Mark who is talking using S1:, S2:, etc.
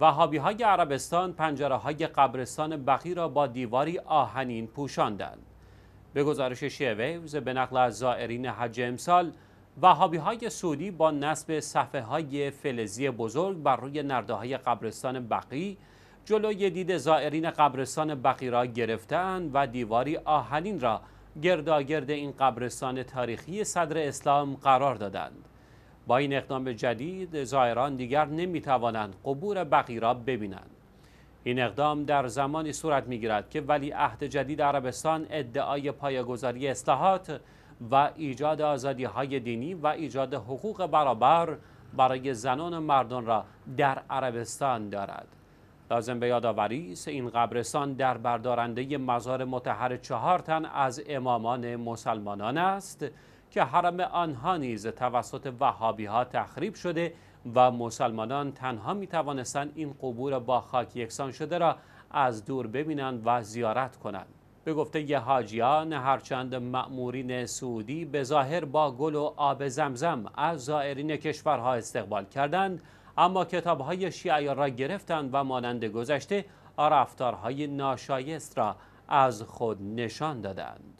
S1: وهابی های عربستان پنجره های قبرستان بقی را با دیواری آهنین پوشاندند. به گزارش شیویوز به نقل از زائرین حج امسال وهابی های سعودی با نصب صفحه های فلزی بزرگ بر روی نرده های قبرستان بقی جلوی دید زائرین قبرستان بقی را گرفتند و دیواری آهنین را گرداگرد این قبرستان تاریخی صدر اسلام قرار دادند. با این اقدام جدید زائران دیگر نمیتوانند قبور بقی را ببینند این اقدام در زمانی صورت میگیرد که ولی عهد جدید عربستان ادعای پایگذاری اصلاحات و ایجاد آزادی های دینی و ایجاد حقوق برابر برای زنان و مردان را در عربستان دارد لازم به یادآوری این قبرستان در بردارنده مزار متحر چهار تن از امامان مسلمانان است که حرم آنها نیز توسط وهابی ها تخریب شده و مسلمانان تنها می توانستند این قبور با خاک یکسان شده را از دور ببینند و زیارت کنند به گفته ی حاجیان هرچند مأمورین سعودی به ظاهر با گل و آب زمزم از زائرین کشورها استقبال کردند اما کتاب های شیعیان را گرفتند و مانند گذشته رفتارهای ناشایست را از خود نشان دادند